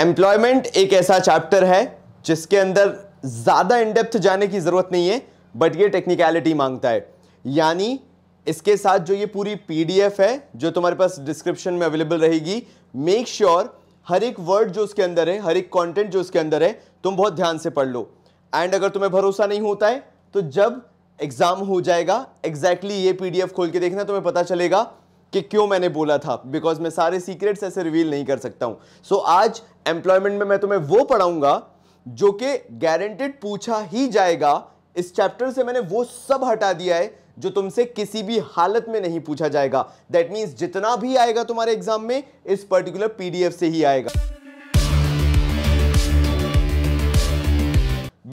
Employment एक ऐसा chapter है जिसके अंदर ज़्यादा इनडेप्थ जाने की ज़रूरत नहीं है बट ये टेक्निकलिटी मांगता है यानी इसके साथ जो ये पूरी पीडीएफ है जो तुम्हारे पास डिस्क्रिप्शन में अवेलेबल रहेगी मेक श्योर sure हर एक वर्ड जो उसके अंदर है हर एक कंटेंट जो उसके अंदर है तुम बहुत ध्यान से पढ़ लो एंड अगर तुम्हें भरोसा नहीं होता है तो जब एग्ज़ाम हो जाएगा एग्जैक्टली exactly ये पीडीएफ खोल के देखना तुम्हें पता चलेगा कि क्यों मैंने बोला था बिकॉज मैं सारे सीक्रेट्स ऐसे रिवील नहीं कर सकता हूं सो so, आज एम्प्लॉयमेंट में मैं तुम्हें वो पढ़ाऊंगा जो कि गारंटेड पूछा ही जाएगा इस चैप्टर से मैंने वो सब हटा दिया है जो तुमसे किसी भी हालत में नहीं पूछा जाएगा दैट मीन्स जितना भी आएगा तुम्हारे एग्जाम में इस पर्टिकुलर पीडीएफ से ही आएगा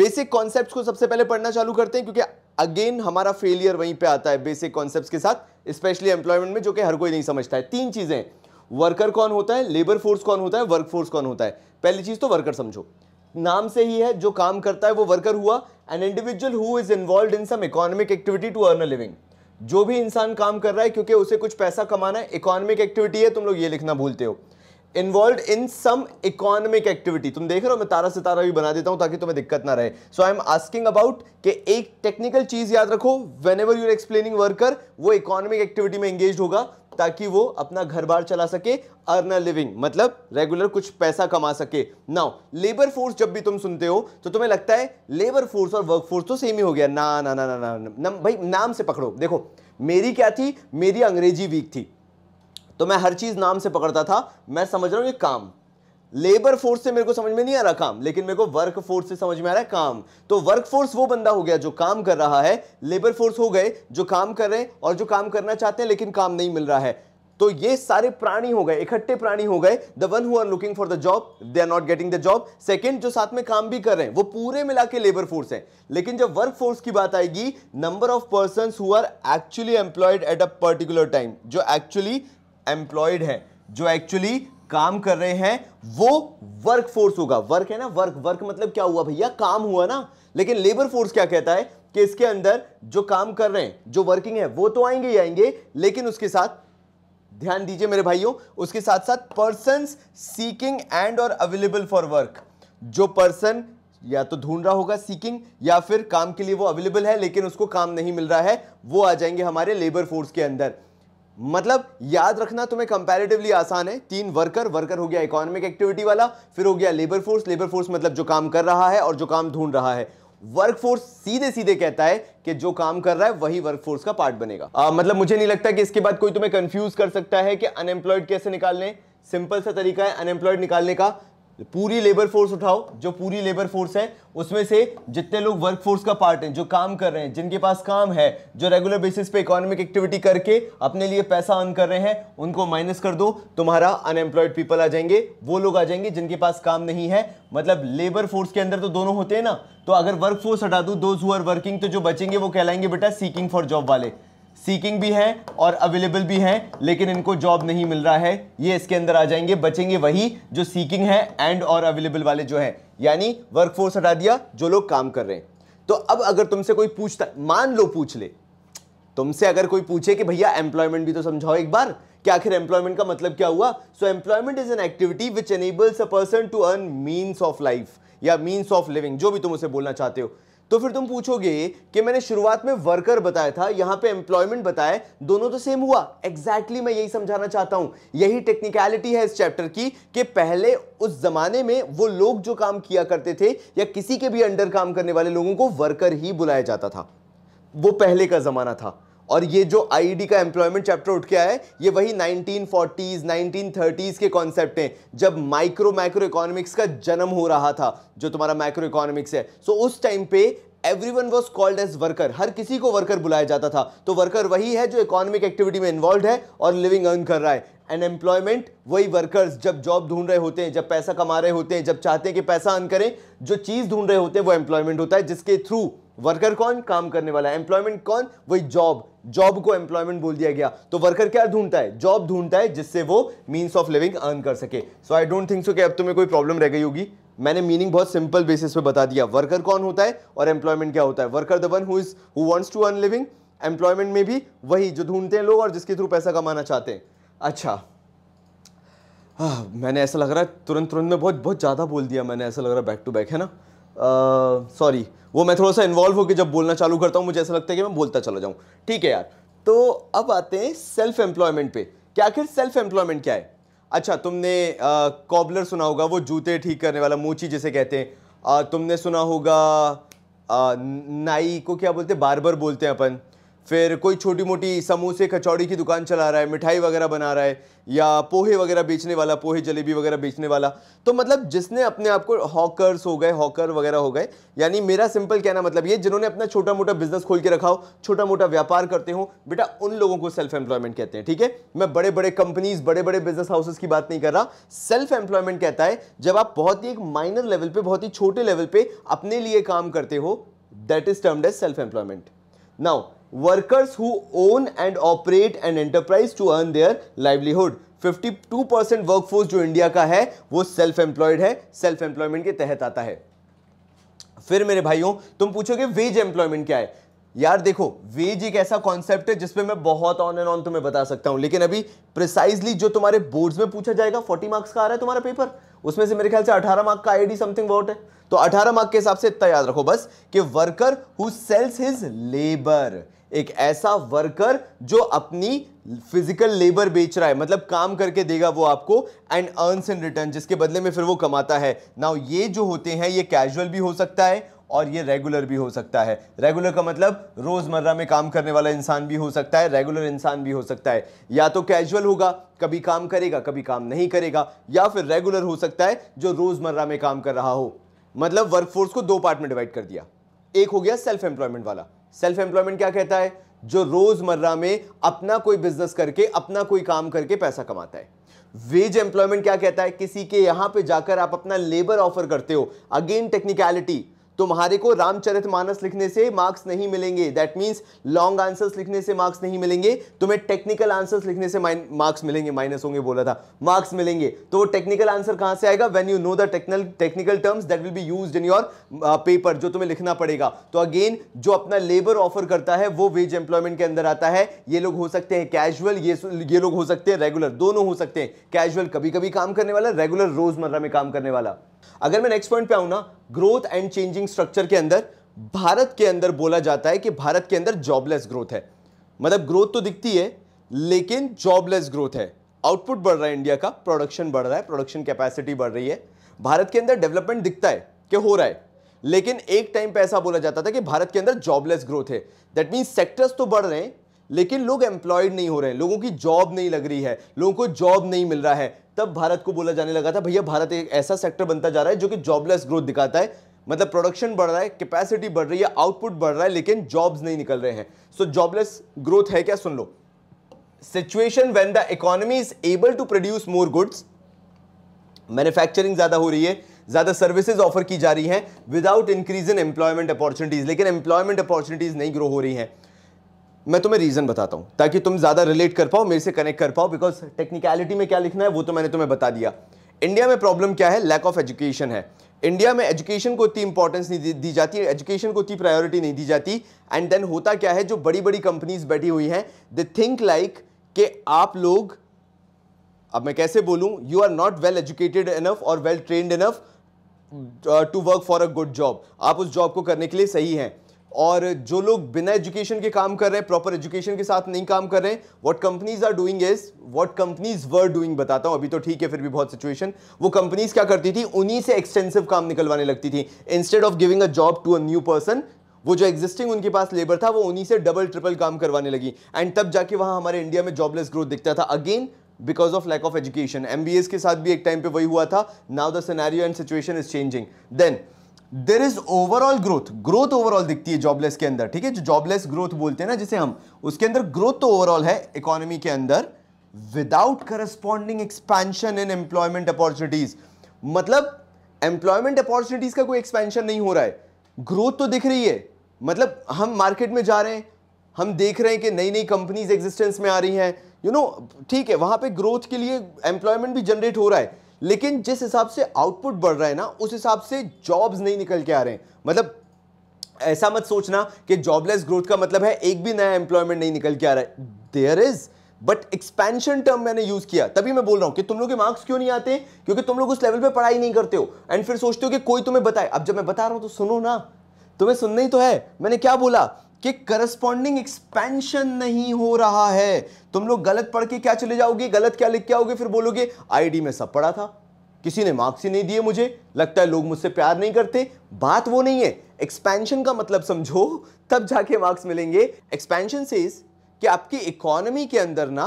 बेसिक कॉन्सेप्ट्स को सबसे पहले पढ़ना चालू करते हैं क्योंकि अगेन हमारा फेलियर वहीं पे आता है बेसिक कॉन्सेप्ट्स के साथ स्पेशली एम्प्लॉयमेंट में जो कि हर कोई नहीं समझता है तीन चीज़ें वर्कर कौन होता है लेबर फोर्स कौन होता है वर्क फोर्स कौन होता है पहली चीज़ तो वर्कर समझो नाम से ही है जो काम करता है वो वर्कर हुआ an individual who is involve in some economic activity to earn a living जो भी इंसान काम कर रहा है क्योंकि उसे कुछ पैसा कमाना है इकोनॉमिक एक्टिविटी है तुम लोग ये लिखना भूलते हो involve in some economic activity तुम देख रहे हो मैं तारा से तारा भी बना देता हूं ताकि तुम्हें दिक्कत ना रहे so I am asking about कि एक टेक्निकल चीज याद रखो whenever you're explaining worker वो इकोनॉमिक एक्टिविटी में एंगेज होगा ताकि वो अपना घर बार चला सके अर्न अ लिविंग मतलब रेगुलर कुछ पैसा कमा सके नाउ लेबर फोर्स जब भी तुम सुनते हो तो तुम्हें लगता है लेबर फोर्स और वर्क फोर्स तो सेम ही हो गया ना ना ना ना ना, ना, ना भाई नाम से पकड़ो देखो मेरी क्या थी मेरी अंग्रेजी वीक थी तो मैं हर चीज़ नाम से पकड़ता था मैं समझ रहा हूँ ये काम लेबर फोर्स से मेरे को समझ में नहीं आ रहा काम लेकिन मेरे को वर्क फोर्स से समझ में आ रहा है काम तो वर्क फोर्स वो बंदा हो गया जो काम कर रहा है लेबर फोर्स हो गए जो काम कर रहे हैं और जो काम करना चाहते हैं लेकिन काम नहीं मिल रहा है तो ये सारे प्राणी हो गए इकट्ठे प्राणी हो गए the one who are looking for the job they are not getting the job second जो साथ में काम भी कर रहे हैं वो पूरे मिला के लेबर फोर्स है लेकिन जब वर्क फोर्स की बात आएगी number of person who are actually employed at a particular time जो एक्चुअली एम्प्लॉयड है जो एक्चुअली काम कर रहे हैं वो वर्क फोर्स होगा वर्क है ना वर्क वर्क मतलब क्या हुआ भैया काम हुआ ना लेकिन लेबर फोर्स क्या कहता है कि इसके अंदर जो काम कर रहे हैं जो वर्किंग है वो तो आएंगे ही आएंगे लेकिन उसके साथ ध्यान दीजिए मेरे भाइयों उसके साथ साथ पर्सन सीकिंग एंड और अवेलेबल फॉर वर्क जो पर्सन या तो ढूंढ रहा होगा सीकिंग या फिर काम के लिए वो अवेलेबल है लेकिन उसको काम नहीं मिल रहा है वो आ जाएंगे हमारे लेबर फोर्स के अंदर मतलब याद रखना तुम्हें कंपैरेटिवली आसान है तीन वर्कर वर्कर हो गया इकोनॉमिक एक्टिविटी वाला फिर हो गया लेबर फोर्स लेबर फोर्स मतलब जो काम कर रहा है और जो काम ढूंढ रहा है वर्क फोर्स सीधे सीधे कहता है कि जो काम कर रहा है वही वर्क फोर्स का पार्ट बनेगा आ, मतलब मुझे नहीं लगता कि इसके बाद कोई तुम्हें कंफ्यूज कर सकता है कि अनएम्प्लॉयड कैसे निकालने सिंपल सा तरीका है अनएम्प्लॉयड निकालने का पूरी लेबर फोर्स उठाओ जो पूरी लेबर फोर्स है उसमें से जितने लोग वर्क फोर्स का पार्ट हैं जो काम कर रहे हैं जिनके पास काम है जो रेगुलर बेसिस पे इकोनॉमिक एक्टिविटी करके अपने लिए पैसा अर्न कर रहे हैं उनको माइनस कर दो तुम्हारा अनएम्प्लॉयड पीपल आ जाएंगे वो लोग आ जाएंगे जिनके पास काम नहीं है मतलब लेबर फोर्स के अंदर तो दोनों होते हैं ना तो अगर वर्क फोर्स हटा दो वर्किंग तो जो बचेंगे वो कहलाएंगे बेटा सीकिंग फॉर जॉब वाले सीकिंग भी हैं और अवेलेबल भी हैं लेकिन इनको जॉब नहीं मिल रहा है ये इसके अंदर आ जाएंगे बचेंगे वही जो सीकिंग है एंड और अवेलेबल वाले जो हैं यानी वर्कफोर्स हटा दिया जो लोग काम कर रहे हैं तो अब अगर तुमसे कोई पूछता मान लो पूछ ले तुमसे अगर कोई पूछे कि भैया एम्प्लॉयमेंट भी तो समझाओ एक बार कि आखिर एम्प्लॉयमेंट का मतलब क्या हुआ so employment is an activity which enables a person to earn means of life या मीन्स ऑफ लिविंग जो भी तुम उसे बोलना चाहते हो तो फिर तुम पूछोगे कि मैंने शुरुआत में वर्कर बताया था यहां पे एम्प्लॉयमेंट बताया दोनों तो सेम हुआ एग्जैक्टली exactly मैं यही समझाना चाहता हूं यही टेक्निकलिटी है इस चैप्टर की कि पहले उस जमाने में वो लोग जो काम किया करते थे या किसी के भी अंडर काम करने वाले लोगों को वर्कर ही बुलाया जाता था वो पहले का जमाना था और ये जो आईडी e का एम्प्लॉयमेंट चैप्टर उठ के आया है ये वही 1940s, 1930s के कॉन्सेप्ट हैं जब माइक्रो माइक्रो इकोनॉमिक्स का जन्म हो रहा था जो तुम्हारा माइक्रो इकोनॉमिक्स है सो so, उस टाइम पे every one was called as worker हर किसी को वर्कर बुलाया जाता था तो वर्कर वही है जो इकोनॉमिक एक्टिविटी में इन्वॉल्व है और लिविंग अर्न कर रहा है अनएम्प्लॉयमेंट वही वर्कर्स जब जॉब ढूंढ रहे होते हैं जब पैसा कमा रहे होते हैं जब चाहते हैं कि पैसा अर्न करें जो चीज़ ढूंढ रहे होते हैं वो एम्प्लॉयमेंट होता है जिसके थ्रू वर्कर कौन काम करने वाला है एम्प्लॉयमेंट कौन वही जॉब जॉब को एम्प्लॉयमेंट बोल दिया गया तो वर्कर क्या ढूंढता है जॉब ढूंढता है जिससे वो मीन्स ऑफ लिविंग अर्न कर सके सो आई डोंट थिंक सो कि अब तुम्हें कोई प्रॉब्लम रह गई होगी मैंने मीनिंग बहुत सिंपल बेसिस पे बता दिया वर्कर कौन होता है और एम्प्लॉयमेंट क्या होता है worker the one who is who wants to earn living employment में भी वही जो ढूंढते हैं लोग और जिसके थ्रू पैसा कमाना चाहते हैं अच्छा आ, मैंने ऐसा लग रहा है तुरंत तुरंत में बहुत बहुत ज़्यादा बोल दिया मैंने ऐसा लग रहा है बैक टू बैक है ना सॉरी वो मैं थोड़ा सा इन्वॉल्व होकर जब बोलना चालू करता हूँ मुझे ऐसा लगता है कि मैं बोलता चला जाऊँ ठीक है यार तो अब आते हैं सेल्फ एम्प्लॉयमेंट पे कि आखिर सेल्फ एम्प्लॉयमेंट क्या है अच्छा तुमने कॉबलर सुना होगा वो जूते ठीक करने वाला मोची जिसे कहते हैं तुमने सुना होगा आ, नाई को क्या बोलते हैं बार बार बोलते हैं अपन फिर कोई छोटी मोटी समोसे कचौड़ी की दुकान चला रहा है मिठाई वगैरह बना रहा है या पोहे वगैरह बेचने वाला पोहे जलेबी वगैरह बेचने वाला तो मतलब जिसने अपने आप को हॉकर्स हो गए हॉकर वगैरह हो गए यानी मेरा सिंपल कहना मतलब ये जिन्होंने अपना छोटा मोटा बिजनेस खोल के रखा हो छोटा मोटा व्यापार करते हो बेटा उन लोगों को सेल्फ एम्प्लॉयमेंट कहते हैं ठीक है थीके? मैं बड़े बड़े कंपनीज बड़े बड़े बिजनेस हाउसेस की बात नहीं कर रहा सेल्फ एम्प्लॉयमेंट कहता है जब आप बहुत ही एक माइनर लेवल पर बहुत ही छोटे लेवल पर अपने लिए काम करते हो that is termed as self employment now workers who own and operate and enterprise to earn their livelihood 52 percent workforce जो इंडिया का है वो सेल्फ एम्प्लॉयड है सेल्फ एम्प्लॉयमेंट के तहत आता है फिर मेरे भाइयों तुम पूछोगे वेज एम्प्लॉयमेंट क्या है यार देखो वेज एक ऐसा कॉन्सेप्ट है जिसपे मैं बहुत ऑन एंड ऑन तुम्हें बता सकता हूं लेकिन अभी प्रिसाइजली जो तुम्हारे बोर्ड्स में पूछा जाएगा 40 मार्क्स का आ रहा है तुम्हारा पेपर उसमें से मेरे ख्याल से 18 मार्क का आईडी समथिंग वोट है तो 18 मार्क के हिसाब से इतना याद रखो बस कि worker who sells his labour एक ऐसा वर्कर जो अपनी फिजिकल लेबर बेच रहा है मतलब काम करके देगा वो आपको एंड अर्नस इन रिटर्न जिसके बदले में फिर वो कमाता है नाउ ये जो होते हैं ये कैजुअल भी हो सकता है और ये रेगुलर भी हो सकता है रेगुलर का मतलब रोज़मर्रा में काम करने वाला इंसान भी हो सकता है रेगुलर इंसान भी हो सकता है या तो कैजुअल होगा कभी काम करेगा कभी काम नहीं करेगा या फिर रेगुलर हो सकता है जो रोज़मर्रा में काम कर रहा हो मतलब वर्कफोर्स को दो पार्ट में डिवाइड कर दिया एक हो गया सेल्फ एम्प्लॉयमेंट वाला सेल्फ एम्प्लॉयमेंट क्या कहता है जो रोजमर्रा में अपना कोई बिजनेस करके अपना कोई काम करके पैसा कमाता है वेज एम्प्लॉयमेंट क्या कहता है किसी के यहां पे जाकर आप अपना लेबर ऑफर करते हो अगेन टेक्निकलिटी तुम्हारे को रामचरित मानस लिखने से मार्क्स नहीं मिलेंगे दैट मीन्स लॉन्ग आंसर्स लिखने से मार्क्स नहीं मिलेंगे तुम्हें टेक्निकल आंसर्स लिखने से मार्क्स मिलेंगे माइनस होंगे बोला था मार्क्स मिलेंगे तो टेक्निकल आंसर कहां से आएगा when you know the technical terms that will be use in your paper जो तुम्हें लिखना पड़ेगा तो अगेन जो अपना लेबर ऑफर करता है वो वेज एम्प्लॉयमेंट के अंदर आता है ये लोग हो सकते हैं कैजुअल ये ये लोग हो सकते हैं रेगुलर दोनों हो सकते हैं कैजुअल कभी कभी काम करने वाला रेगुलर रोजमर्रा में काम करने वाला अगर मैं नेक्स्ट पॉइंट पे आऊँ ना ग्रोथ एंड चेंजिंग स्ट्रक्चर के अंदर भारत के अंदर बोला जाता है कि भारत के अंदर जॉबलेस ग्रोथ है मतलब ग्रोथ तो दिखती है लेकिन जॉबलेस ग्रोथ है आउटपुट बढ़ रहा है इंडिया का प्रोडक्शन बढ़ रहा है प्रोडक्शन कैपेसिटी बढ़ रही है भारत के अंदर डेवलपमेंट दिखता है कि हो रहा है लेकिन एक टाइम पे ऐसा बोला जाता था कि भारत के अंदर जॉबलेस ग्रोथ है दैट मीन्स सेक्टर्स तो बढ़ रहे हैं लेकिन लोग एम्प्लॉयड नहीं हो रहे हैं लोगों की जॉब नहीं लग रही है लोगों को जॉब नहीं मिल रहा है तब भारत को बोला जाने लगा था भैया भारत एक ऐसा सेक्टर बनता जा रहा है जो कि जॉबलेस ग्रोथ दिखाता है मतलब प्रोडक्शन बढ़ रहा है कैपेसिटी बढ़ रही है आउटपुट बढ़ रहा है लेकिन जॉब्स नहीं निकल रहे हैं सो जॉबलेस ग्रोथ है क्या सुन लो situation when the economy is able to produce more goods manufacturing ज़्यादा हो रही है ज़्यादा सर्विसेज ऑफर की जा रही हैं without increase in employment opportunities लेकिन एम्प्लॉयमेंट अपॉर्चुनिटीज़ नहीं ग्रो हो रही हैं मैं तुम्हें रीज़न बताता हूँ ताकि तुम ज़्यादा रिलेट कर पाओ मेरे से कनेक्ट कर पाओ बिकॉज टेक्निकलिटी में क्या लिखना है वो तो मैंने तुम्हें बता दिया इंडिया में प्रॉब्लम क्या है लैक ऑफ एजुकेशन है इंडिया में एजुकेशन को इतनी इंपॉर्टेंस नहीं दी जाती एजुकेशन को इतनी प्रायोरिटी नहीं दी जाती एंड देन होता क्या है जो बड़ी बड़ी कंपनीज बैठी हुई हैं दे थिंक लाइक कि आप लोग अब मैं कैसे बोलूँ you are not well educated enough और well trained enough to work for a good job आप उस जॉब को करने के लिए सही हैं और जो लोग बिना एजुकेशन के काम कर रहे हैं प्रॉपर एजुकेशन के साथ नहीं काम कर रहे हैं what companies are doing is what companies were doing बताता हूं अभी तो ठीक है फिर भी बहुत सिचुएशन वो कंपनीज क्या करती थी उन्हीं से एक्सटेंसिव काम निकलवाने लगती थी instead of giving a job to a new person वो जो एग्जिस्टिंग उनके पास लेबर था वो उन्हीं से डबल ट्रिपल काम करवाने लगी एंड तब जाके वहां हमारे इंडिया में जॉबलेस ग्रोथ दिखता था again because of lack of education एम के साथ भी एक टाइम पे वही हुआ था now the scenario and situation is changing then there is overall growth growth overall दिखती है जॉबलेस के अंदर ठीक है जो जॉबलेस ग्रोथ बोलते हैं ना जिसे हम उसके अंदर ग्रोथ तो ओवरऑल है इकोनॉमी के अंदर without corresponding expansion in employment opportunities मतलब एम्प्लॉयमेंट अपॉर्चुनिटीज का कोई एक्सपेंशन नहीं हो रहा है ग्रोथ तो दिख रही है मतलब हम मार्केट में जा रहे हैं हम देख रहे हैं कि नई नई कंपनीज एग्जिस्टेंस में आ रही हैं यू नो ठीक है वहां पे ग्रोथ के लिए एम्प्लॉयमेंट भी जनरेट हो रहा है लेकिन जिस हिसाब से आउटपुट बढ़ रहा है ना उस हिसाब से जॉब्स नहीं निकल के आ रहे हैं मतलब ऐसा मत सोचना कि जॉबलेस ग्रोथ का मतलब है एक भी नया एम्प्लॉयमेंट नहीं निकल के आ रहा है there is but expansion term मैंने यूज किया तभी मैं बोल रहा हूं कि तुम लोग के मार्क्स क्यों नहीं आते क्योंकि तुम लोग उस लेवल पे पढ़ाई नहीं करते हो एंड फिर सोचते हो कि कोई तुम्हें बताए अब जब मैं बता रहा हूं तो सुनो ना तुम्हें सुनना ही तो है मैंने क्या बोला कि करस्पॉन्डिंग एक्सपेंशन नहीं हो रहा है तुम लोग गलत पढ़ के क्या चले जाओगे गलत क्या लिख के आओगे फिर बोलोगे आईडी में सब पढ़ा था किसी ने मार्क्स ही नहीं दिए मुझे लगता है लोग मुझसे प्यार नहीं करते बात वो नहीं है एक्सपेंशन का मतलब समझो तब जाके मार्क्स मिलेंगे एक्सपेंशन से आपकी इकोनॉमी के अंदर ना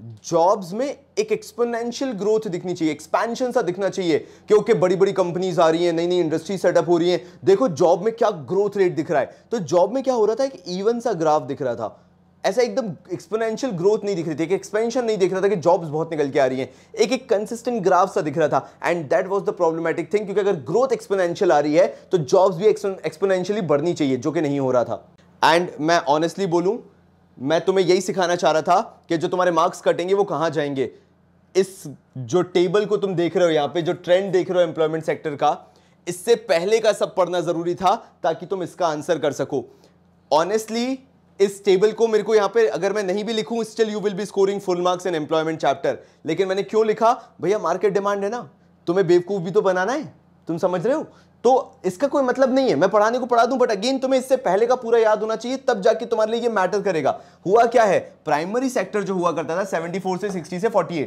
जॉब्स में एक एक्सपोनेंशियल ग्रोथ दिखनी चाहिए एक्सपेंशन सा दिखना चाहिए कि ओके बड़ी बड़ी कंपनीज आ रही हैं नई नई इंडस्ट्री सेटअप हो रही है देखो जॉब में क्या ग्रोथ रेट दिख रहा है तो जॉब में क्या हो रहा था एक इवन सा ग्राफ दिख रहा था ऐसा एकदम एक्सपोनेंशियल ग्रोथ नहीं दिख रही थी एक्सपेंशन नहीं दिख रहा था कि जॉब्स बहुत निकल के आ रही हैं एक एक कंसिस्टेंट ग्राफ सा दिख रहा था and that was the problematic thing क्योंकि अगर ग्रोथ एक्सपोनेंशियल आ रही है तो जॉब्स भी एक्सपोनेंशियली बढ़नी चाहिए जो कि नहीं हो रहा था एंड मैं ऑनेस्टली बोलूँ मैं तुम्हें यही सिखाना चाह रहा था कि जो तुम्हारे मार्क्स कटेंगे वो कहाँ जाएंगे इस जो टेबल को तुम देख रहे हो यहाँ पे जो ट्रेंड देख रहे हो एम्प्लॉयमेंट सेक्टर का इससे पहले का सब पढ़ना ज़रूरी था ताकि तुम इसका आंसर कर सको ऑनेस्टली इस टेबल को मेरे को यहाँ पे अगर मैं नहीं भी लिखूँ still you will be scoring full marks in employment chapter लेकिन मैंने क्यों लिखा भैया मार्केट डिमांड है ना तुम्हें बेवकूफ़ भी तो बनाना है तुम समझ रहे हो तो इसका कोई मतलब नहीं है मैं पढ़ाने को पढ़ा दूं बट अगेन तुम्हें इससे पहले का पूरा याद होना चाहिए तब जाके तुम्हारे लिए ये मैटर करेगा हुआ क्या है प्राइमरी सेक्टर जो हुआ करता था 74 से 60 से 48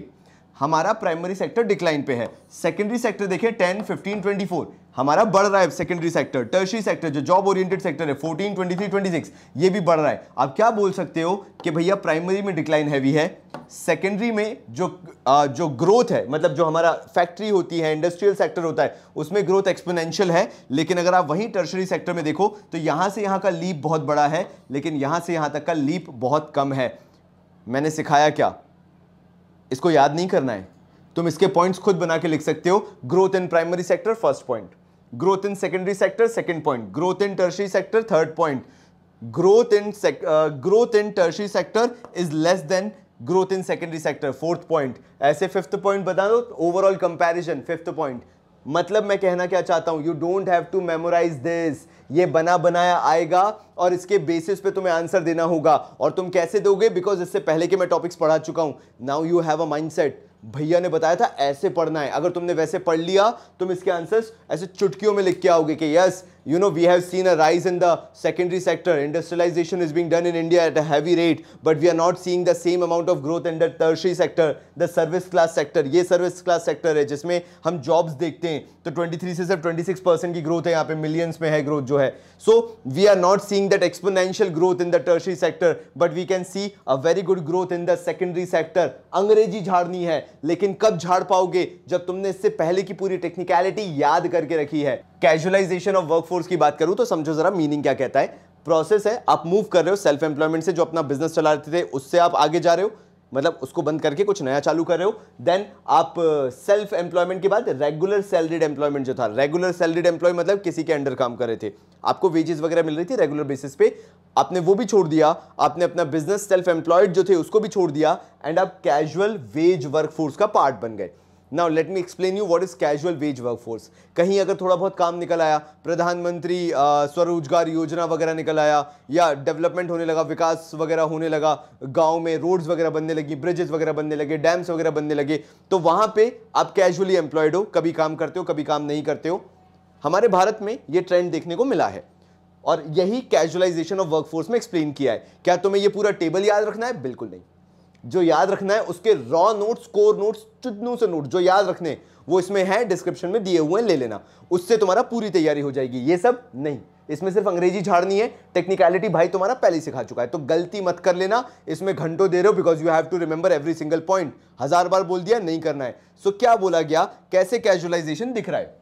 हमारा प्राइमरी सेक्टर डिक्लाइन पे है सेकेंडरी सेक्टर देखिए 10, 15, 24 हमारा बढ़ रहा है सेकेंडरी सेक्टर टर्शरी सेक्टर जो जॉब ओरिएंटेड सेक्टर है 14, 23, 26 ये भी बढ़ रहा है आप क्या बोल सकते हो कि भैया प्राइमरी में डिक्लाइन हैवी है सेकेंडरी में जो आ, जो ग्रोथ है मतलब जो हमारा फैक्ट्री होती है इंडस्ट्रियल सेक्टर होता है उसमें ग्रोथ एक्सपोनेंशियल है लेकिन अगर आप वहीं टर्शरी सेक्टर में देखो तो यहाँ से यहाँ का लीप बहुत बड़ा है लेकिन यहाँ से यहाँ तक का लीप बहुत कम है मैंने सिखाया क्या इसको याद नहीं करना है तुम इसके पॉइंट्स खुद बना के लिख सकते हो growth in primary sector first point growth in secondary sector second point growth in tertiary sector third point growth in growth in tertiary sector is less than growth in secondary sector fourth point ऐसे fifth point बता दो overall comparison fifth point मतलब मैं कहना क्या चाहता हूँ you don't have to memorise this ये बना बनाया आएगा और इसके बेसिस पे तुम्हें आंसर देना होगा और तुम कैसे दोगे बिकॉज इससे पहले के मैं टॉपिक्स पढ़ा चुका हूँ now you have a mindset भैया ने बताया था ऐसे पढ़ना है अगर तुमने वैसे पढ़ लिया तुम इसके आंसर्स ऐसे चुटकियों में लिख के आओगे कि yes you know we have seen a rise in the secondary sector industrialization is being done in india at a heavy rate but we are not seeing the same amount of growth in the tertiary sector the service class sector ye service class sector hai jisme hum jobs dekhte hain to 23 se sirf 26 ki growth hai yahan pe millions mein hai growth jo hai so we are not seeing that exponential growth in the tertiary sector but we can see a very good growth in the secondary sector angrezi अंग्रेजी hai lekin kab कब paoge jab tumne isse pehle ki puri technicality yaad karke rakhi hai casualisation of workforce की बात करूं तो समझो जरा meaning क्या कहता है प्रोसेस है आप मूव कर रहे हो सेल्फ एम्प्लॉयमेंट से जो अपना बिजनेस चला रहे थे उससे आप आगे जा रहे हो मतलब उसको बंद करके कुछ नया चालू कर रहे हो देन आप सेल्फ एम्प्लॉयमेंट के बाद रेगुलर सैलरीड एम्प्लॉयमेंट जो था रेगुलर सैलरीड एम्प्लॉय मतलब किसी के अंडर काम कर रहे थे आपको वेजेस वगैरह मिल रही थी रेगुलर बेसिस पे आपने वो भी छोड़ दिया आपने अपना बिजनेस सेल्फ एम्प्लॉयड जो थे उसको भी छोड़ दिया एंड आप कैजुअल वेज वर्कफोर्स का पार्ट बन गए now let me explain you what is casual wage workforce कहीं अगर थोड़ा बहुत काम निकल आया प्रधानमंत्री स्वरोजगार योजना वगैरह निकल आया या डेवलपमेंट होने लगा विकास वगैरह होने लगा गांव में रोड्स वगैरह बनने लगी ब्रिजेस वगैरह बनने लगे डैम्स वगैरह बनने लगे तो वहां पर आप कैजुअली एम्प्लॉयड हो कभी काम करते हो कभी काम नहीं करते हो हमारे भारत में ये ट्रेंड देखने को मिला है और यही कैजुअलाइजेशन ऑफ वर्कफोर्स में एक्सप्लेन किया है क्या तुम्हें ये पूरा टेबल याद रखना है बिल्कुल नहीं जो याद रखना है उसके रॉ नोट्स कोर नोट्स चुटनू से नोट जो याद रखने वो इसमें है डिस्क्रिप्शन में दिए हुए हैं ले लेना उससे तुम्हारा पूरी तैयारी हो जाएगी ये सब नहीं इसमें सिर्फ अंग्रेजी झाड़नी है टेक्निकलिटी भाई तुम्हारा पहले सिखा चुका है तो गलती मत कर लेना इसमें घंटों दे रहे हो because you have to remember every single point हजार बार बोल दिया नहीं करना है सो so, क्या बोला गया कैसे कैजुअलाइजेशन दिख रहा है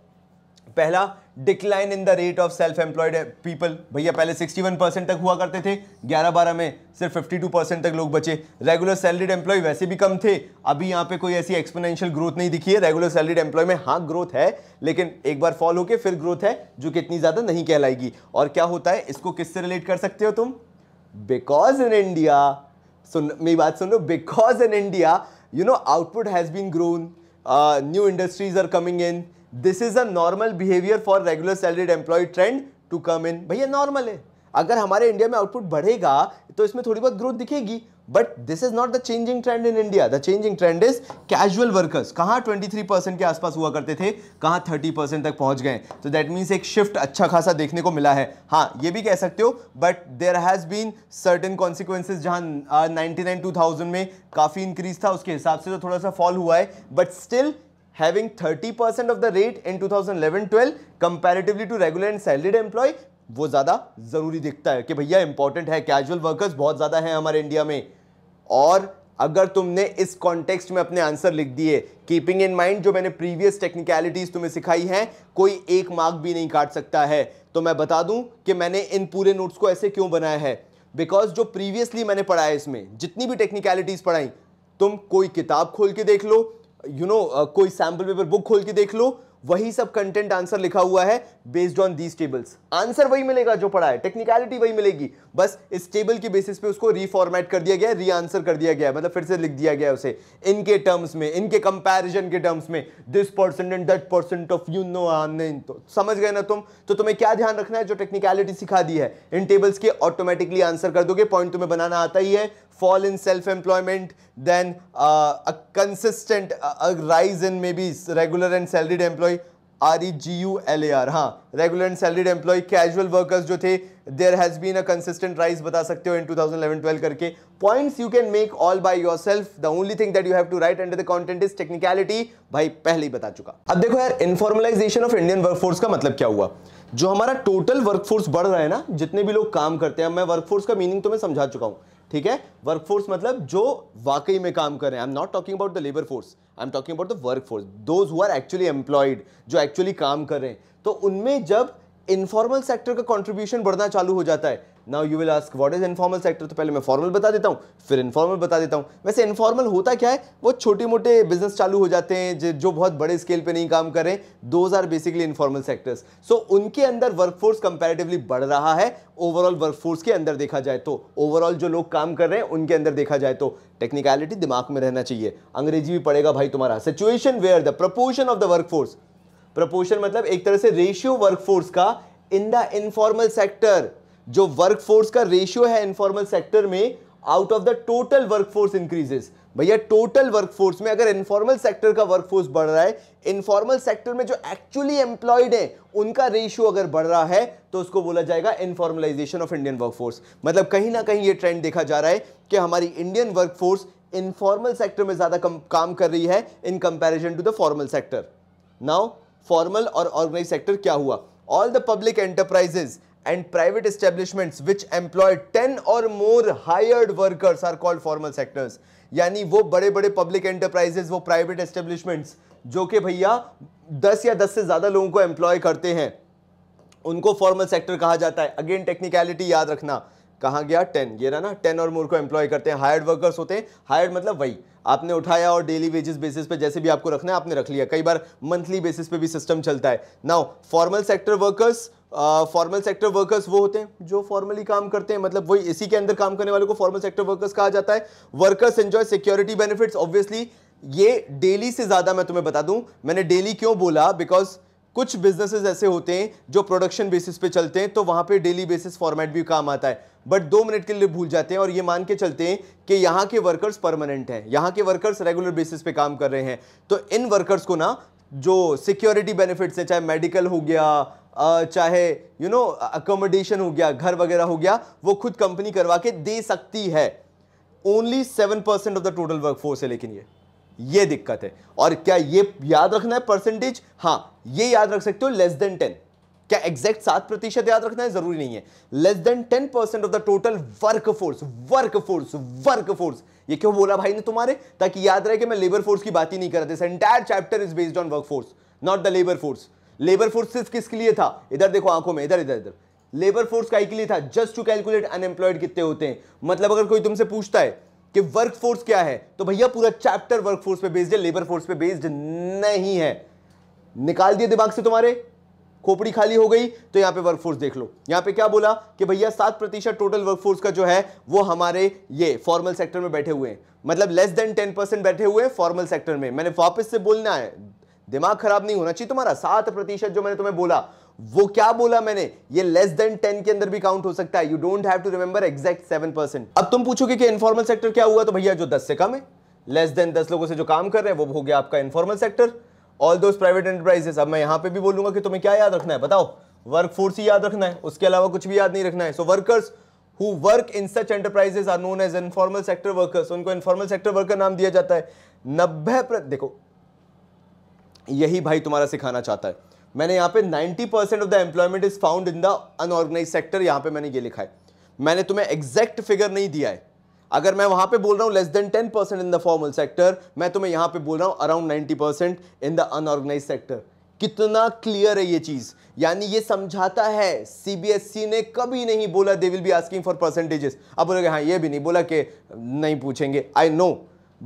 पहला decline in the rate of self employed people भैया पहले 61 परसेंट तक हुआ करते थे 11 बारह में सिर्फ 52 परसेंट तक लोग बचे रेगुलर सैलरीड एम्प्लॉय वैसे भी कम थे अभी यहाँ पे कोई ऐसी एक्सपोनेंशियल ग्रोथ नहीं दिखी है रेगुलर सैलरीड एम्प्लॉय में हाँ ग्रोथ है लेकिन एक बार फॉल होकर फिर ग्रोथ है जो कि इतनी ज़्यादा नहीं कहलाएगी और क्या होता है इसको किससे रिलेट कर सकते हो तुम बिकॉज इन इंडिया सुन मेरी बात सुन लो because in India you know output has been grown new industries are coming in this is a normal behaviour for regular salaried employ trend to come in भैया नॉर्मल है अगर हमारे India में आउटपुट बढ़ेगा तो इसमें थोड़ी बहुत ग्रोथ दिखेगी but this is not the changing trend in India the changing trend is casual workers कहाँ 23 परसेंट के आसपास हुआ करते थे कहाँ 30 परसेंट तक पहुंच गए तो दैट मीन्स एक शिफ्ट अच्छा खासा देखने को मिला है हाँ ये भी कह सकते हो but there has been certain consequences जहाँ नाइनटी नाइन टू थाउजेंड में काफ़ी इंक्रीज था उसके हिसाब से तो थोड़ा सा फॉल हुआ है but still having 30% of the rate in 2011-12 comparatively to regular and salaried employee वो ज़्यादा ज़रूरी दिखता है कि भैया इंपॉर्टेंट है कैजुअल वर्कर्स बहुत ज़्यादा हैं हमारे इंडिया में और अगर तुमने इस कॉन्टेक्स्ट में अपने आंसर लिख दिए कीपिंग इन माइंड जो मैंने प्रीवियस टेक्निकलिटीज़ तुम्हें सिखाई हैं कोई एक मार्क भी नहीं काट सकता है तो मैं बता दूं कि मैंने इन पूरे नोट्स को ऐसे क्यों बनाया है बिकॉज जो प्रीवियसली मैंने पढ़ाया इसमें जितनी भी टेक्निकलिटीज़ पढ़ाई तुम कोई किताब खोल के देख लो यू नो uh, कोई सैंपल पेपर बुक खोल के देख लो वही सब कंटेंट आंसर लिखा हुआ है based on these tables answer वही मिलेगा जो पढ़ा है टेक्निकलिटी वही मिलेगी बस इस टेबल के बेसिस पे उसको रीफॉर्मेट कर दिया गया री आंसर कर दिया गया मतलब फिर से लिख दिया गया उसे इनके टर्म्स में इनके कंपैरिजन के टर्म्स में this percent and that percent of you know हमने तो समझ गए ना तुम तो तुम्हें क्या ध्यान रखना है जो टेक्निकलिटी सिखा दी है इन टेबल्स के ऑटोमेटिकली आंसर कर दोगे पॉइंट तुम्हें बनाना आता ही है fall in self-employment, then uh, a consistent uh, a rise in maybe regular and salaried employee, R E G U L A R हाँ regular and salaried employ casual workers जो थे there has been a consistent rise बता सकते हो in two thousand eleven twelve करके points you can make all by yourself the only thing that you have to write under the content is technicality भाई पहले ही बता चुका अब देखो यार इन्फॉर्मलाइजेशन ऑफ इंडियन वर्कफोर्स का मतलब क्या हुआ जो हमारा टोटल वर्कफोर्स बढ़ रहा है ना जितने भी लोग काम करते हैं मैं वर्कफोर्स का मीनिंग तो मैं समझा चुका हूँ ठीक है वर्कफोर्स मतलब जो वाकई में काम कर रहे हैं I am not talking about the labour force I am talking about the work force those who're actually employed जो एक्चुअली काम कर रहे हैं तो उनमें जब इनफॉर्मल सेक्टर का कॉन्ट्रीब्यूशन बढ़ना चालू हो जाता है now you will ask what is informal sector तो पहले मैं फॉर्मल बता देता हूँ फिर इनफॉर्मल बता देता हूँ वैसे इनफॉर्मल होता क्या है वो छोटे मोटे बिजनेस चालू हो जाते हैं जो बहुत बड़े स्केल पर नहीं काम करें those are basically informal sectors so उनके अंदर वर्कफोर्स कंपेरेटिवली बढ़ रहा है ओवरऑल वर्कफोर्स के अंदर देखा जाए तो ओवरऑल जो लोग काम कर रहे हैं उनके अंदर देखा जाए तो टेक्निकलिटी दिमाग में रहना चाहिए अंग्रेजी भी पड़ेगा भाई तुम्हारा situation where the proportion of the workforce proportion मतलब एक तरह से रेशियो वर्कफोर्स का इन द इनफॉर्मल सेक्टर जो वर्कफोर्स का रेशियो है इनफॉर्मल सेक्टर में out of the total workforce increases भैया टोटल वर्कफोर्स में अगर इनफॉर्मल सेक्टर का वर्कफोर्स बढ़ रहा है इनफॉर्मल सेक्टर में जो एक्चुअली एम्प्लॉयड है उनका रेशियो अगर बढ़ रहा है तो उसको बोला जाएगा इनफॉर्मलाइजेशन ऑफ इंडियन वर्कफोर्स मतलब कहीं ना कहीं ये ट्रेंड देखा जा रहा है कि हमारी इंडियन वर्कफोर्स इनफॉर्मल सेक्टर में ज़्यादा काम कर रही है in comparison to the formal sector now formal और ऑर्गेनाइज सेक्टर क्या हुआ all the public enterprises and private establishment which employ ten or more hired workers are called formal sectors यानी वो बड़े बड़े पब्लिक एंटरप्राइजेस वो प्राइवेट एस्टेब्लिशमेंट्स जो कि भैया दस या दस से ज़्यादा लोगों को एम्प्लॉय करते हैं उनको फॉर्मल सेक्टर कहा जाता है अगेन टेक्निकलिटी याद रखना कहाँ गया टेन ये रहा ना टेन और मोर को एम्प्लॉय करते हैं हायर्ड वर्कर्स होते हैं हायर्ड मतलब वही आपने उठाया और डेली वेजेस बेसिस पे जैसे भी आपको रखना है आपने रख लिया कई बार मंथली बेसिस पे भी सिस्टम चलता है now formal sector workers formal sector workers वो होते हैं जो फॉर्मली काम करते हैं मतलब वही इसी के अंदर काम करने वालों को फॉर्मल सेक्टर वर्कर्स कहा जाता है workers enjoy security benefits obviously ये डेली से ज़्यादा मैं तुम्हें बता दूं मैंने डेली क्यों बोला बिकॉज कुछ बिजनेसेस ऐसे होते हैं जो प्रोडक्शन बेसिस पे चलते हैं तो वहाँ पे डेली बेसिस फॉर्मेट भी काम आता है बट दो मिनट के लिए भूल जाते हैं और ये मान के चलते हैं कि यहाँ के वर्कर्स परमानेंट हैं यहाँ के वर्कर्स रेगुलर बेसिस पे काम कर रहे हैं तो इन वर्कर्स को ना जो सिक्योरिटी बेनिफिट्स हैं चाहे मेडिकल हो गया चाहे यू नो अकोमोडेशन हो गया घर वगैरह हो गया वो खुद कंपनी करवा के दे सकती है only seven percent of the total workforce है लेकिन ये ये दिक्कत है और क्या ये याद रखना है परसेंटेज हाँ ये याद रख सकते हो लेस देन टेन क्या एग्जैक्ट सात प्रतिशत याद रखना है जरूरी नहीं है less than ten percent of the total workforce workforce workforce ये क्यों बोला भाई ने तुम्हारे ताकि याद रहे कि मैं लेबर फोर्स की बात ही नहीं कर रहा this entire chapter is based on workforce not the labour force labour force सिर्फ किसके लिए था इधर देखो आंखों में इधर इधर इधर लेबर फोर्स का के लिए था जस्ट टू कैलकुलेट अनएम्प्लॉयड कितने होते हैं मतलब अगर कोई तुमसे पूछता है कि वर्क फोर्स क्या है तो भैया पूरा चैप्टर वर्क फोर्स पे बेस्ड है लेबर फोर्स पे बेस्ड नहीं है निकाल दिए दिमाग से तुम्हारे खोपड़ी खाली हो गई तो यहाँ पे वर्कफोर्स देख लो यहाँ पे क्या बोला कि भैया सात प्रतिशत टोटल वर्कफोर्स का जो है वो हमारे ये फॉर्मल सेक्टर में बैठे हुए हैं मतलब लेस देन टेन परसेंट बैठे हुए हैं फॉर्मल सेक्टर में मैंने वापस से बोलना है दिमाग खराब नहीं होना चाहिए तुम्हारा सात प्रतिशत जो मैंने तुम्हें बोला वो क्या बोला मैंने ये लेस देन टेन के अंदर भी काउंट हो सकता है you don't have to remember exact seven percent अब तुम पूछोगे कि इन्फॉर्मल सेक्टर क्या हुआ तो भैया जो दस से कम है लेस देन दस लोगों से जो काम कर रहे हैं वो हो गया आपका informal sector all those private enterprises अब मैं यहां पर भी बोलूंगा कि तुम्हें क्या याद रखना है बताओ वर्क फोर्स ही याद रखना है उसके अलावा कुछ भी याद नहीं रखना है so workers who work in such enterprises are known as informal sector workers उनको इनफॉर्मल सेक्टर वर्कर नाम दिया जाता है नब्बे देखो यही भाई तुम्हारा सिखाना चाहता है मैंने यहाँ पे 90 percent of the employment is found in the unorganised sector यहाँ पे मैंने ये लिखा है मैंने तुम्हें एग्जैक्ट फिगर नहीं दिया है अगर मैं वहाँ पे बोल रहा हूँ less than 10 percent in the formal sector मैं तुम्हें यहाँ पे बोल रहा हूँ around 90 percent in the unorganised sector कितना क्लियर है ये चीज़ यानी ये समझाता है सीबीएसई e ने कभी नहीं बोला they will be asking for percentages अब बोलोगे हाँ ये भी नहीं बोला कि नहीं पूछेंगे आई नो